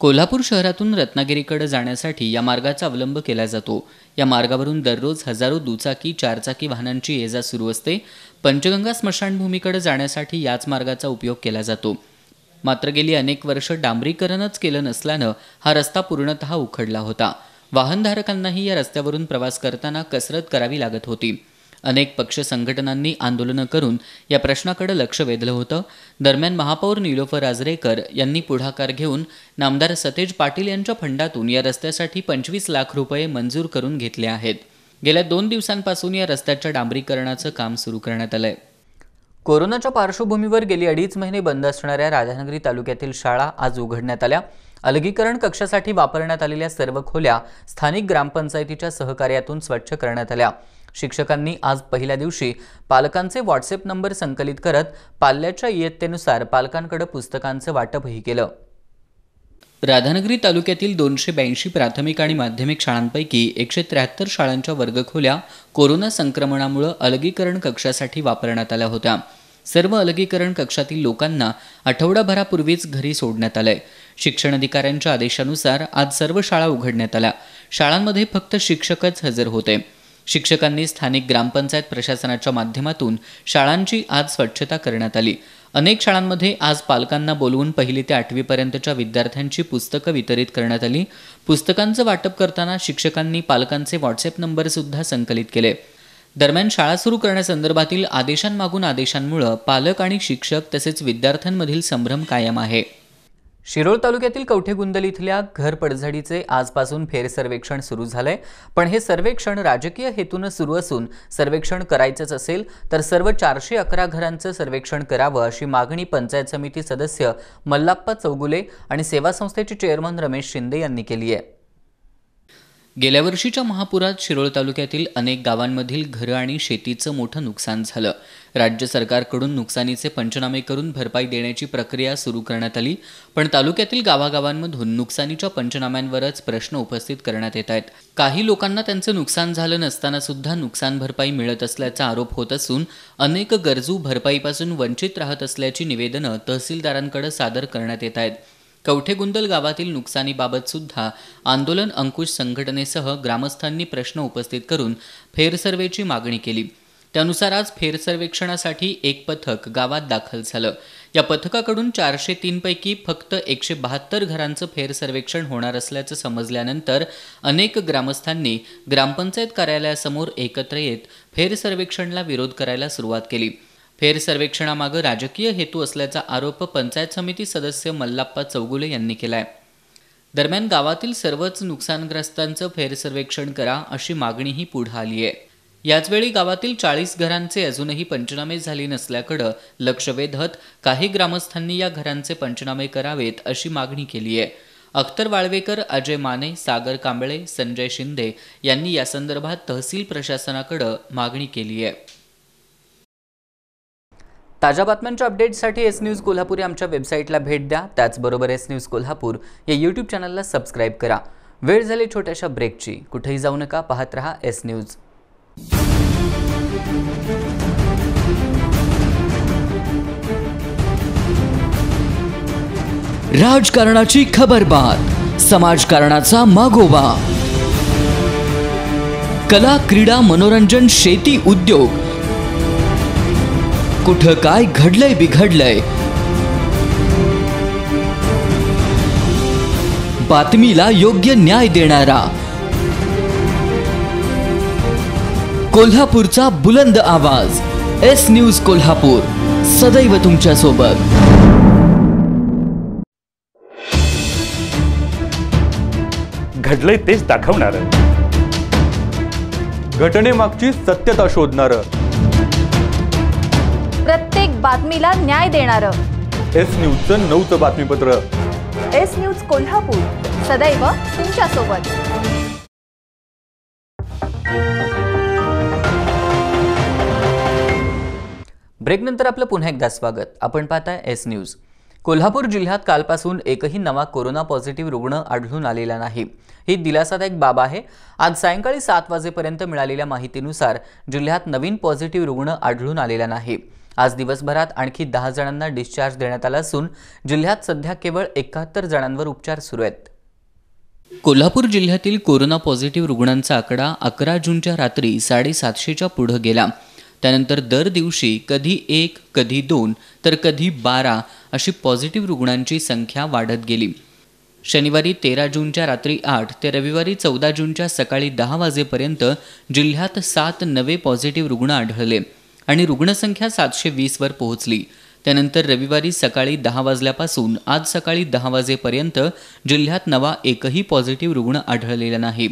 कोल्हापूर शहरातून रत्नागिरीकडे जाण्यासाठी या मार्गाचा अवलंब केला जातो या मार्गावरून दररोज हजारो दुचाकी चारचाकी वाहनांची ये जा सुरू असते पंचगंगा स्मशानभूमीकडे जाण्यासाठी याच मार्गाचा उपयोग केला जातो मात्र गेली अनेक वर्ष डांबरीकरणच केलं नसल्यानं हा रस्ता पूर्णतः उखडला होता वाहनधारकांनाही या रस्त्यावरून प्रवास करताना कसरत करावी लागत होती अनेक पक्ष संघटनांनी आंदोलनं करून या प्रश्नाकडे लक्ष वेधलं होतं दरम्यान महापौर निलोफर राजरेकर यांनी पुढाकार घेऊन नामदार सतेज पाटील यांच्या फंडातून या रस्त्यासाठी पंचवीस लाख रुपये मंजूर करून घेतले आहेत गेल्या दोन दिवसांपासून या रस्त्याच्या डांबरीकरणाचं काम सुरू करण्यात आलं कोरोनाच्या पार्श्वभूमीवर गेली अडीच महिने बंद असणाऱ्या राधानगरी तालुक्यातील शाळा आज उघडण्यात आल्या अलगीकरण कक्षासाठी वापरण्यात आलेल्या सर्व खोल्या स्थानिक ग्रामपंचायतीच्या सहकार्यातून स्वच्छ करण्यात आल्या शिक्षकांनी आज पहिल्या दिवशी पालकांचे व्हॉट्सअप नंबर संकलित करत पाल्याच्या इयत्तेनुसार पालकांकडे पुस्तकांचं वाटपही केलं राधानगरी तालुक्यातील दोनशे ब्याऐंशी प्राथमिक आणि माध्यमिक शाळांपैकी एकशे त्र्याहत्तर शाळांच्या वर्गखोल्या कोरोना संक्रमणामुळे अलगीकरण कक्षासाठी वापरण्यात आल्या होत्या सर्व अलगीकरण कक्षातील लोकांना आठवडाभरापूर्वीच घरी सोडण्यात आलंय शिक्षण अधिकाऱ्यांच्या आदेशानुसार आज सर्व शाळा उघडण्यात आल्या शाळांमध्ये फक्त शिक्षकच हजर होते शिक्षकांनी स्थानिक ग्रामपंचायत प्रशासनाच्या माध्यमातून शाळांची आज स्वच्छता करण्यात आली अनेक शाळांमध्ये आज पालकांना बोलवून पहिली ते आठवीपर्यंतच्या विद्यार्थ्यांची पुस्तकं वितरित करण्यात आली पुस्तकांचं वाटप करताना शिक्षकांनी पालकांचे व्हॉट्सअप नंबरसुद्धा संकलित केले दरम्यान शाळा सुरू करण्यासंदर्भातील आदेशांमागून आदेशांमुळं पालक आणि शिक्षक तसेच विद्यार्थ्यांमधील संभ्रम कायम आहे शिरोळ तालुक्यातील कवठेगुंदल इथल्या घर पडझडीचे आजपासून फेरसर्वेक्षण सुरू झालंय पण हे सर्वेक्षण राजकीय हेतूनं सुरू असून सर्वेक्षण करायचंच असेल तर सर्व चारशे अकरा घरांचं सर्वेक्षण करावं अशी मागणी पंचायत समिती सदस्य मल्लाप्पा चौगुले आणि सेवा संस्थेचे चेअरमन रमेश शिंदे यांनी केली आहे गेल्या वर्षीच्या महापुरात शिरोळ तालुक्यातील अनेक गावांमधील घरं आणि शेतीचं मोठं नुकसान झालं राज्य सरकारकडून नुकसानीचे पंचनामे करून भरपाई देण्याची प्रक्रिया सुरू करण्यात आली पण तालुक्यातील गावागावांमधून नुकसानीच्या पंचनाम्यांवरच प्रश्न उपस्थित करण्यात येत आहेत काही लोकांना त्यांचं नुकसान झालं नसताना सुद्धा नुकसान भरपाई मिळत असल्याचा आरोप होत असून अनेक गरजू भरपाईपासून वंचित राहत असल्याची निवेदनं तहसीलदारांकडे सादर करण्यात येत आहेत कवठेगुंदल गावातील नुकसानीबाबत सुद्धा आंदोलन अंकुश संघटनेसह ग्रामस्थांनी प्रश्न उपस्थित करून फेरसर्वेची मागणी केली त्यानुसार आज फेरसर्वेक्षणासाठी एक पथक गावात दाखल झालं या पथकाकडून चारशे तीनपैकी फक्त एकशे बहात्तर घरांचं फेरसर्वेक्षण होणार असल्याचं समजल्यानंतर अनेक ग्रामस्थांनी ग्रामपंचायत कार्यालयासमोर एकत्र येत फेरसर्वेक्षणला विरोध करायला सुरुवात केली फेरसर्वेक्षणामागं राजकीय हेतू असल्याचा आरोप पंचायत समिती सदस्य मल्लाप्पा चौगुले यांनी केला दरम्यान गावातील सर्वच नुकसानग्रस्तांचं फेरसर्वेक्षण करा अशी मागणीही पुढे आली आहे याचवेळी गावातील चाळीस घरांचे अजूनही पंचनामे झाले नसल्याकडे लक्ष वेधत काही ग्रामस्थांनी या घरांचे पंचनामे करावेत अशी मागणी केली आहे अख्तर वाळवेकर अजय माने सागर कांबळे संजय शिंदे यांनी यासंदर्भात तहसील प्रशासनाकडे मागणी केली आहे ताज्या बातम्यांच्या अपडेटसाठी एस न्यूज कोल्हापूर या आमच्या वेबसाईटला भेट द्या त्याचबरोबर एस न्यूज कोल्हापूर या यूट्यूब चॅनलला सबस्क्राईब करा वेळ झाली छोट्याशा ब्रेकची कुठेही जाऊ नका पाहत रहा एस न्यूज राजकारणाची खबर बात, समाजकारणाचा मागोवा कला क्रीडा मनोरंजन शेती उद्योग कुठं काय घडलंय बिघडलंय बातमीला योग्य न्याय देणारा कोल्हापूरचा बुलंद आवाज एस न्यूज कोल्हापूर सदैव तुमच्या सोबत घडलंय तेच दाखवणार घटनेमागची सत्यता शोधणार प्रत्येक बातमीला न्याय देणार एस न्यूजचं नऊचं बातमीपत्र एस न्यूज कोल्हापूर सदैव तुमच्या सोबत ब्रेकनंतर आपलं पुन्हा एकदा स्वागत आपण पाहताय एस न्यूज कोल्हापूर जिल्ह्यात कालपासून एकही नवा कोरोना पॉझिटिव्ह रुग्ण आढळून आलेला नाही ही दिलासादायक बाब आहे आज सायंकाळी सात वाजेपर्यंत मिळालेल्या माहितीनुसार जिल्ह्यात नवीन पॉझिटिव्ह रुग्ण आढळून आलेला नाही आज दिवसभरात आणखी दहा जणांना डिस्चार्ज देण्यात आला असून जिल्ह्यात सध्या केवळ एकाहत्तर जणांवर उपचार सुरू आहेत कोल्हापूर जिल्ह्यातील कोरोना पॉझिटिव्ह रुग्णांचा आकडा अकरा जूनच्या रात्री साडेसातशेच्या पुढं गेला त्यानंतर दर दिवशी कधी एक कधी दोन तर कधी बारा अशी पॉझिटिव्ह रुग्णांची संख्या वाढत गेली शनिवारी तेरा जूनच्या रात्री आठ ते रविवारी चौदा जूनच्या सकाळी दहा वाजेपर्यंत जिल्ह्यात सात नवे पॉझिटिव्ह रुग्ण आढळले आणि रुग्णसंख्या सातशे वीसवर पोहोचली त्यानंतर रविवारी सकाळी दहा वाजल्यापासून आज सकाळी दहा वाजेपर्यंत जिल्ह्यात नवा एकही पॉझिटिव्ह रुग्ण आढळलेला नाही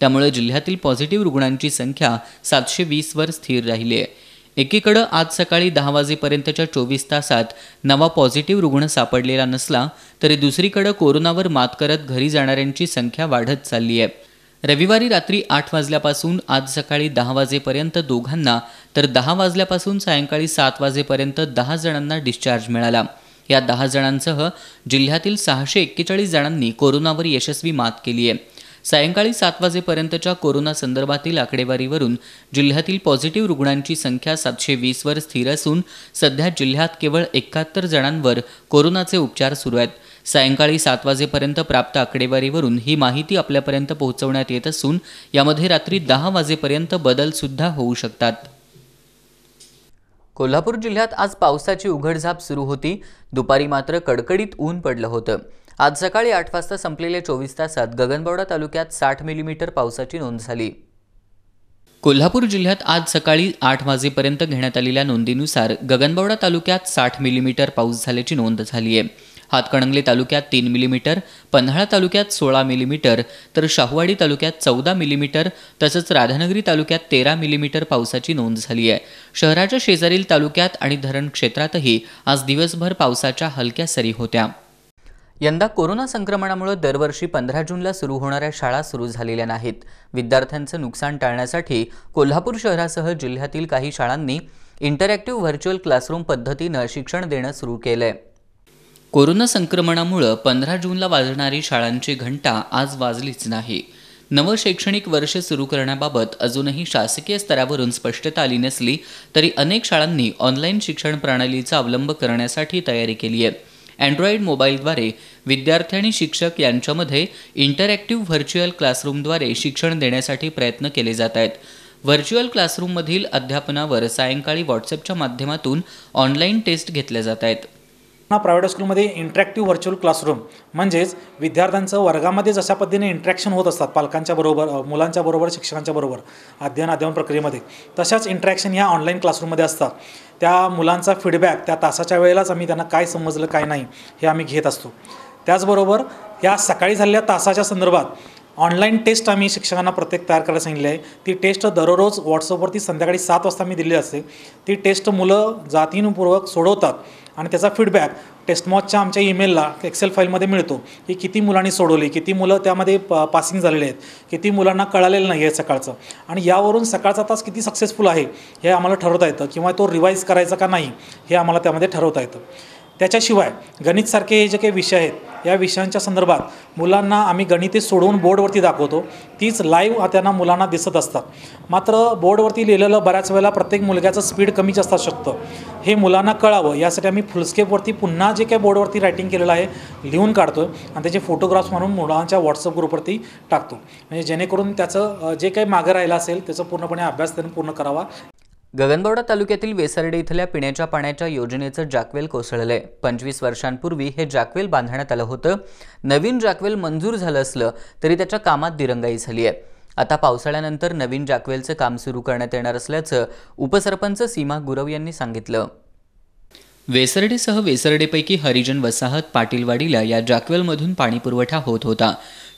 त्यामुळे जिल्ह्यातील पॉझिटिव्ह रुग्णांची संख्या सातशे वीसवर स्थिर राहिली आहे एकीकडं आज सकाळी दहा वाजेपर्यंतच्या चोवीस तासात नवा पॉझिटिव्ह रुग्ण सापडलेला नसला तरी दुसरीकडं कोरोनावर मात करत घरी जाणाऱ्यांची संख्या वाढत चालली आहे रविवारी रात्री आठ वाजल्यापासून आज सकाळी दहा वाजेपर्यंत दोघांना तर दहा वाजल्यापासून सायंकाळी सात वाजेपर्यंत दहा जणांना डिस्चार्ज मिळाला या दहा जणांसह जिल्ह्यातील सहाशे एक्केचाळीस जणांनी कोरोनावर यशस्वी मात केली आहे सायंकाळी सात वाजेपर्यंतच्या कोरोना संदर्भातील आकडेवारीवरून जिल्ह्यातील पॉझिटिव्ह रुग्णांची संख्या सातशे वीसवर स्थिर असून सध्या जिल्ह्यात केवळ एकाहत्तर जणांवर कोरोनाचे उपचार सुरू आहेत सायंकाळी सात वाजेपर्यंत प्राप्त आकडेवारीवरून ही माहिती आपल्यापर्यंत पोहोचवण्यात येत असून यामध्ये रात्री दहा वाजेपर्यंत बदलसुद्धा होऊ शकतात कोल्हापूर जिल्ह्यात आज पावसाची उघडझाप सुरू होती दुपारी मात्र कडकडीत ऊन पडलं होतं आज सकाळी आठ वाजता संपलेल्या चोवीस तासात गगनबावडा तालुक्यात साठ मिलीमीटर पावसाची नोंद झाली कोल्हापूर जिल्ह्यात आज सकाळी आठ वाजेपर्यंत घेण्यात आलेल्या नोंदीनुसार गगनबावडा तालुक्यात साठ मिलीमीटर पाऊस झाल्याची नोंद झाली आहे हातकणंगले तालुक्यात तीन मिलीमीटर पन्हाळा तालुक्यात सोळा मिलीमीटर तर शाहूवाडी तालुक्यात चौदा मिलीमीटर तसंच राधानगरी तालुक्यात तेरा मिलीमीटर पावसाची नोंद झाली आहे शहराच्या शेजारील तालुक्यात आणि धरण क्षेत्रातही आज दिवसभर पावसाच्या हलक्या सरी होत्या यंदा कोरोना संक्रमणामुळे दरवर्षी पंधरा जूनला सुरू होणाऱ्या शाळा सुरू झालेल्या नाहीत विद्यार्थ्यांचं नुकसान टाळण्यासाठी कोल्हापूर शहरासह जिल्ह्यातील काही शाळांनी इंटरॅक्टिव्ह व्हर्च्युअल क्लासरूम पद्धतीनं शिक्षण देणं सुरू केलंय कोरोना संक्रमणामुळं पंधरा जूनला वाजणारी शाळांची घंटा आज वाजलीच नाही नवं शैक्षणिक वर्ष सुरू करण्याबाबत अजूनही शासकीय स्तरावरून स्पष्टता आली नसली तरी अनेक शाळांनी ऑनलाईन शिक्षण प्रणालीचा अवलंब करण्यासाठी तयारी केली आहे अँड्रॉइड मोबाईलद्वारे विद्यार्थी आणि शिक्षक यांच्यामध्ये इंटरॅक्टिव्ह व्हर्च्युअल क्लासरूमद्वारे शिक्षण देण्यासाठी प्रयत्न केले जात आहेत व्हर्च्युअल क्लासरूममधील अध्यापनावर सायंकाळी व्हॉट्सअपच्या माध्यमातून ऑनलाईन टेस्ट घेतल्या जात आहेत प्रायव्हेट स्कूलमध्ये इंटरॅक्टिव्ह व्हर्च्युअल क्लासरूम म्हणजेच विद्यार्थ्यांचं वर्गामध्ये जशा पद्धतीने इंटरॅक्शन होत असतात पालकांच्या बरोबर मुलांच्या बरोबर शिक्षकांच्या बरोबर अध्ययन अध्ययन प्रक्रियेमध्ये तशाच इंटरॅक्शन ह्या ऑनलाईन क्लासरूममध्ये असतात त्या मुलांचा फीडबॅक त्या तासाच्या वेळेलाच आम्ही त्यांना काय समजलं काय नाही हे आम्ही घेत असतो त्याचबरोबर या सकाळी झालेल्या तासाच्या संदर्भात ऑनलाईन टेस्ट आम्ही शिक्षकांना प्रत्येक तयार करायला सांगितली आहे ती टेस्ट दररोज व्हॉट्सअपवरती संध्याकाळी सात वाजता मी दिली असते ती टेस्ट मुलं जातीनपूर्वक सोडवतात आणि त्याचा फीडबॅक टेस्टमॉचच्या आमच्या ईमेलला एक्सेल फाईलमध्ये मिळतो की किती मुलांनी सोडवली किती मुलं त्यामध्ये प पासिंग झालेले आहेत किती मुलांना कळालेलं नाही आहे सकाळचं आणि यावरून सकाळचा तास किती सक्सेसफुल आहे हे आम्हाला ठरवता येतं किंवा तो रिवाईज करायचा का नाही हे आम्हाला त्यामध्ये ठरवता येतं त्याच्याशिवाय गणितसारखे हे जे काही विषय आहेत या विषयांच्या संदर्भात मुलांना आम्ही गणिते सोडवून बोर्डवरती दाखवतो तीच लाईव्ह त्यांना मुलांना दिसत असतात मात्र बोर्डवरती लिहिलेलं बऱ्याच वेळेला प्रत्येक मुलग्याचं स्पीड कमीच असतात शकतं हे मुलांना कळावं यासाठी आम्ही फुलस्केपवरती पुन्हा जे काही बोर्डवरती रायटिंग केलेलं आहे लिहून काढतो आणि त्याचे फोटोग्राफ्स म्हणून मुलांच्या व्हॉट्सअप ग्रुपवरती टाकतो म्हणजे जेणेकरून त्याचं जे काही मागं राहिलं असेल त्याचं पूर्णपणे अभ्यास त्यांनी पूर्ण करावा गगनबावडा तालुक्यातील वेसर्डे इथल्या पिण्याच्या पाण्याच्या योजनेचं जाकवेल कोसळलंय पंचवीस वर्षांपूर्वी हे जाकवेल बांधण्यात आलं होतं नवीन जाकवेल मंजूर झालं असलं तरी त्याच्या कामात दिरंगाई झाली आहे आता पावसाळ्यानंतर नवीन जाकवेलचं काम सुरू करण्यात येणार असल्याचं उपसरपंच सीमा गुरव यांनी सांगितलं वेसर्डेसह वेसर्डेपैकी हरिजन वसाहत पाटीलवाडीला या जाकवेलमधून पाणीपुरवठा होत होता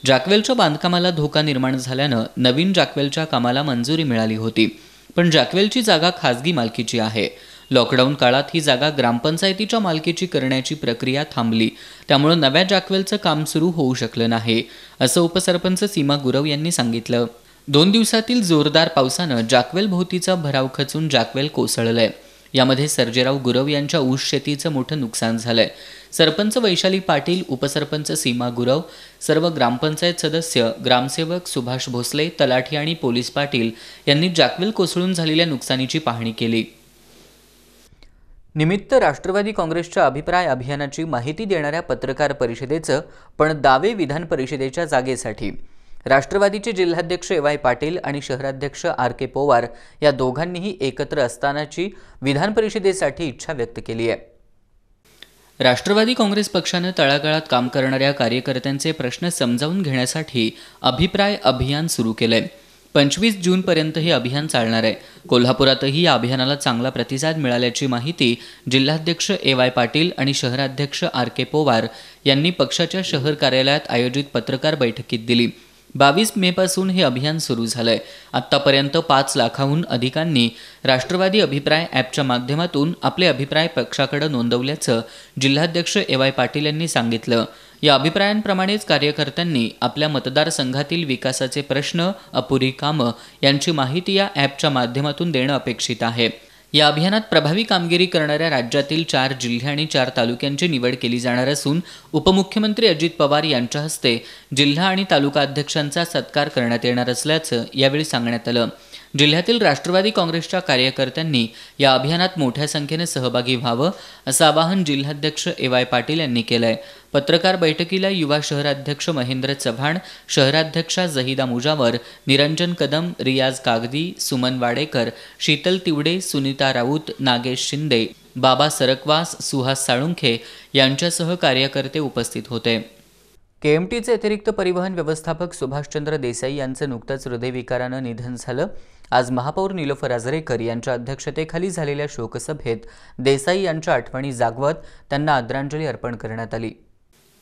जाकवेलच्या बांधकामाला धोका निर्माण झाल्यानं नवीन जाकवेलच्या कामाला मंजुरी मिळाली होती पण जॅकवेलची जागा खासगी मालकीची आहे लॉकडाऊन काळात ही जागा ग्रामपंचायतीच्या मालकीची करण्याची प्रक्रिया थांबली त्यामुळे नव्या जॅकवेलचं काम सुरू होऊ शकलं नाही असं उपसरपंच सीमा गुरव यांनी सांगितलं दोन दिवसातील जोरदार पावसानं जॅकवेल भोवतीचा भराव खचून जॅकवेल कोसळलंय यामध्ये सर्जेराव गुरव यांच्या ऊस शेतीचं मोठं नुकसान झालंय सरपंच वैशाली पाटील उपसरपंच सीमा गुरव सर्व ग्रामपंचायत सदस्य ग्रामसेवक सुभाष भोसले तलाठी आणि पोलीस पाटील यांनी जाकवेल कोसळून झालेल्या नुकसानीची पाहणी केली निमित्त राष्ट्रवादी काँग्रेसच्या अभिप्राय अभियानाची माहिती देणाऱ्या पत्रकार परिषदेचं पण दावे विधान परिषदेच्या जागेसाठी राष्ट्रवादीचे जिल्हाध्यक्ष ए वाय पाटील आणि शहराध्यक्ष आर के पोवार या दोघांनीही एकत्र असतानाची विधान परिषदेसाठी इच्छा व्यक्त केली आहे राष्ट्रवादी काँग्रेस पक्षानं तळागाळात काम करणाऱ्या कार्यकर्त्यांचे प्रश्न समजावून घेण्यासाठी अभिप्राय अभियान सुरू केलंय पंचवीस जूनपर्यंत हे अभियान चालणार आहे कोल्हापुरातही या अभियानाला चांगला प्रतिसाद मिळाल्याची माहिती जिल्हाध्यक्ष ए वाय पाटील आणि शहराध्यक्ष आर के पोवार यांनी पक्षाच्या शहर कार्यालयात आयोजित पत्रकार बैठकीत दिली बावीस मेपासून हे अभियान सुरू झालं आहे आत्तापर्यंत पाच लाखाहून अधिकांनी राष्ट्रवादी अभिप्राय ॲपच्या माध्यमातून आपले अभिप्राय पक्षाकडे नोंदवल्याचं जिल्हाध्यक्ष ए वाय पाटील यांनी सांगितलं या अभिप्रायांप्रमाणेच कार्यकर्त्यांनी आपल्या मतदारसंघातील विकासाचे प्रश्न अपुरी कामं यांची माहिती या ॲपच्या माध्यमातून देणं अपेक्षित आहे या अभियानात प्रभावी कामगिरी करणाऱ्या राज्यातील चार जिल्हे आणि चार तालुक्यांची निवड केली जाणार असून उपमुख्यमंत्री अजित पवार यांच्या हस्ते जिल्हा आणि तालुका अध्यक्षांचा सत्कार करण्यात येणार असल्याचं यावेळी सांगण्यात आलं जिल्ह्यातील राष्ट्रवादी काँग्रेसच्या कार्यकर्त्यांनी या अभियानात मोठ्या संख्येने सहभागी व्हावं असं आवाहन जिल्हाध्यक्ष ए वाय पाटील यांनी केलंय पत्रकार बैठकीला युवा शहराध्यक्ष महेंद्र चव्हाण शहराध्यक्षा जहिदा मुजावर निरंजन कदम रियाज कागदी सुमन वाडेकर शीतल तिवडे सुनीता राऊत नागेश शिंदे बाबा सरकवास सुहास साळुंखे यांच्यासह कार्यकर्ते उपस्थित होते के एम टीचे अतिरिक्त परिवहन व्यवस्थापक सुभाषचंद्र देसाई यांचं नुकतंच हृदयविकारानं निधन झालं आज महापौर निलोफर आजरेकर यांच्या अध्यक्षतेखाली झालेल्या शोकसभेत देसाई यांच्या आठवणी जागवत त्यांना आदरांजली अर्पण करण्यात आली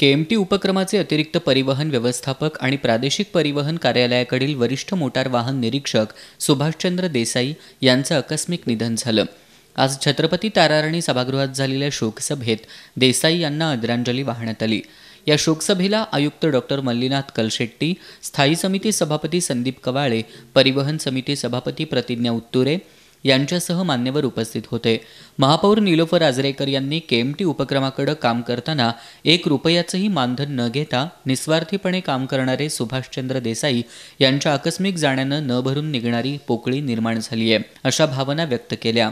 केएमटी उपक्रमाचे अतिरिक्त परिवहन व्यवस्थापक आणि प्रादेशिक परिवहन कार्यालयाकडील वरिष्ठ मोटार वाहन निरीक्षक सुभाषचंद्र देसाई यांचं आकस्मिक निधन झालं आज छत्रपती तारारणी सभागृहात झालेल्या शोकसभेत देसाई यांना आदरांजली वाहण्यात आली या शोकसभेला आयुक्त डॉक्टर मल्लीनाथ कलशेट्टी स्थायी समिती सभापती संदीप कवाळे परिवहन समिती सभापती प्रतिज्ञा उत्तुरे यांच्यासह मान्यवर उपस्थित होते महापौर निलोफर आजरेकर यांनी केएमटी उपक्रमाकडे काम करताना एक रुपयाचंही मानधन न घेता निस्वार्थीपणे काम करणारे सुभाषचंद्र देसाई यांच्या आकस्मिक जाण्यानं न भरून निघणारी पोकळी निर्माण झाली आहे अशा भावना व्यक्त केल्या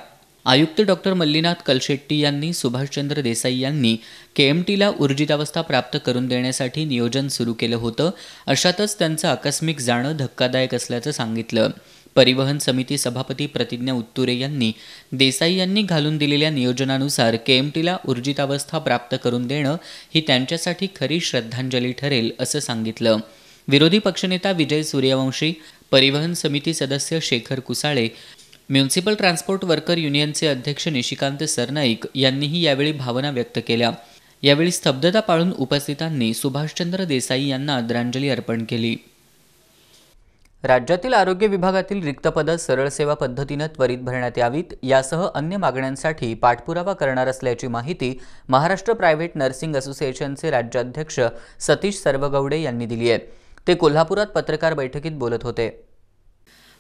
आयुक्त डॉक्टर मल्लीनाथ कलशेट्टी यांनी सुभाषचंद्र देसाई यांनी केएमटीला एम ऊर्जितावस्था प्राप्त करून देण्यासाठी नियोजन सुरू केलं होतं अशातच त्यांचं आकस्मिक जाणं धक्कादायक असल्याचं सांगितलं परिवहन समिती सभापती प्रतिज्ञा उत्तुरे यांनी देसाई यांनी घालून दिलेल्या नियोजनानुसार केएमटीला एम ऊर्जितावस्था प्राप्त करून देणं ही त्यांच्यासाठी खरी श्रद्धांजली ठरेल असं सांगितलं विरोधी पक्षनेता विजय सूर्यवंशी परिवहन समिती सदस्य Shekhar Kusale municipal transport worker युनियनचे अध्यक्ष निशिकांत सरनाईक यांनीही यावेळी भावना व्यक्त केल्या यावेळी स्तब्धता पाळून उपस्थितांनी सुभाषचंद्र देसाई यांना आदरांजली अर्पण केली राज्यातील आरोग्य विभागातील रिक्त पदं सरळ सेवा पद्धतीनं त्वरित भरण्यात यावीत यासह अन्य मागण्यांसाठी पाठपुरावा करणार असल्याची माहिती महाराष्ट्र प्रायव्हेट नर्सिंग असोसिएशनचे राज्याध्यक्ष सतीश सर्वगवडे यांनी दिली आहे ते कोल्हापुरात पत्रकार बैठकीत बोलत होते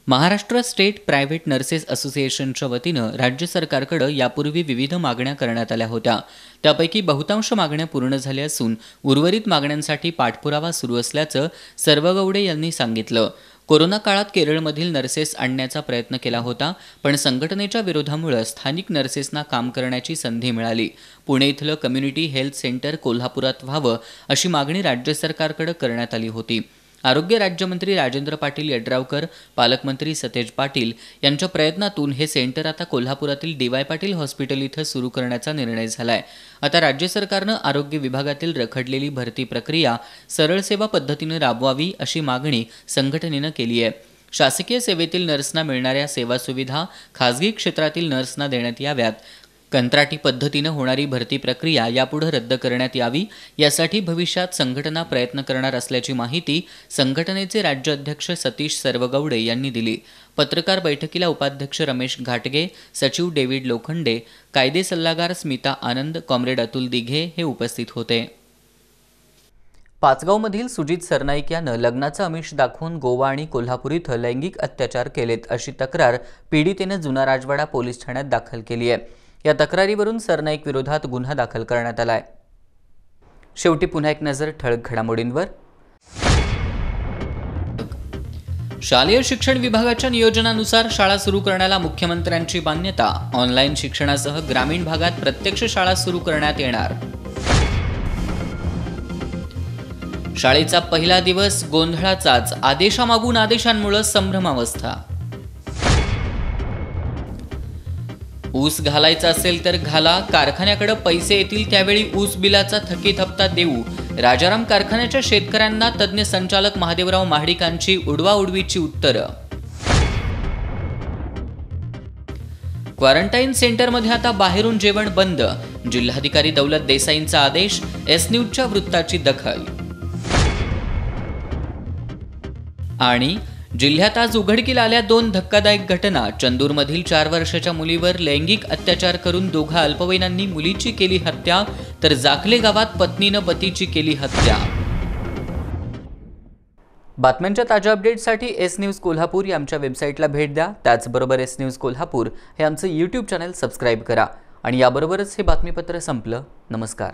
महाराष्ट्र स्टेट प्रायव्हेट नर्सेस असोसिएशनच्या वतीनं राज्य सरकारकडं यापूर्वी विविध मागण्या करण्यात आल्या होत्या त्यापैकी बहुतांश मागण्या पूर्ण झाल्या असून उर्वरित मागण्यांसाठी पाठपुरावा सुरू असल्याचं सर्वगौडे यांनी सांगितलं कोरोना काळात केरळमधील नर्सेस आणण्याचा प्रयत्न केला होता पण संघटनेच्या विरोधामुळे स्थानिक नर्सेसना काम करण्याची संधी मिळाली पुणे इथलं कम्युनिटी हेल्थ सेंटर कोल्हापुरात व्हावं अशी मागणी राज्य सरकारकडे करण्यात आली होती आरोग्य राज्यमंत्री राजेंद्र पाटील यड्रावकर पालकमंत्री सतेज पाटील यांच्या प्रयत्नातून हे सेंटर आता कोल्हापुरातील डी वाय पाटील हॉस्पिटल इथं सुरू करण्याचा निर्णय झाला आहे आता राज्य सरकारनं आरोग्य विभागातील रखडलेली भरती प्रक्रिया सरळ सेवा पद्धतीनं राबवावी अशी मागणी संघटनेनं केली आहे शासकीय सेवेतील नर्सना मिळणाऱ्या सेवा सुविधा खासगी क्षेत्रातील नर्सना देण्यात याव्यात कंत्राटी पद्धतीनं होणारी भरती प्रक्रिया यापुढे रद्द करण्यात यावी यासाठी भविष्यात संघटना प्रयत्न करणार असल्याची माहिती संघटनेचे अध्यक्ष सतीश सर्वगवडे यांनी दिली पत्रकार बैठकीला उपाध्यक्ष रमेश घाटगे सचिव डेव्हिड लोखंडे कायदे सल्लागार स्मिता आनंद कॉम्रेड अतुल दिघे हे उपस्थित होते पाचगावमधील सुजित सरनाईक यानं लग्नाचं अमिष दाखवून गोवा आणि कोल्हापूर इथं लैंगिक अत्याचार केलेत अशी तक्रार पीडितेनं जुना राजवाडा पोलीस ठाण्यात दाखल केली आहे या तक्रारीवरून सरनाईक विरोधात गुन्हा दाखल करण्यात आलाय शेवटी पुन्हा एक नजर ठळक घडामोडींवर शालेय शिक्षण विभागाच्या नियोजनानुसार शाळा सुरू करण्याला मुख्यमंत्र्यांची मान्यता ऑनलाईन शिक्षणासह ग्रामीण भागात प्रत्यक्ष शाळा सुरू करण्यात येणार शाळेचा पहिला दिवस गोंधळाचाच आदेशामागून आदेशांमुळे संभ्रमावस्था ऊस घालायचा असेल तर घाला कारखान्याकडे पैसे येतील त्यावेळी ऊस बिलाचा थकीत हप्ता देऊ राजाराम कारखान्याच्या शेतकऱ्यांना तज्ज्ञ संचालक महादेवराव महाडिकांची उडवाउडवीची उत्तरं क्वारंटाईन सेंटरमध्ये आता बाहेरून जेवण बंद जिल्हाधिकारी दौलत देसाईंचा आदेश एस न्यूजच्या वृत्ताची दखल आणि जिल्ह्यात आज उघडकीला आल्या दोन धक्कादायक घटना चंदूरमधील चार वर्षाच्या मुलीवर लैंगिक अत्याचार करून दोघा अल्पवयीनांनी मुलीची केली हत्या तर जाखले गावात पत्नीनं पतीची केली हत्या बातम्यांच्या ताज्या अपडेट्ससाठी एस न्यूज कोल्हापूर या आमच्या वेबसाईटला भेट द्या त्याचबरोबर एस न्यूज कोल्हापूर हे आमचं यूट्यूब चॅनल सबस्क्राईब करा आणि याबरोबरच हे बातमीपत्र संपलं नमस्कार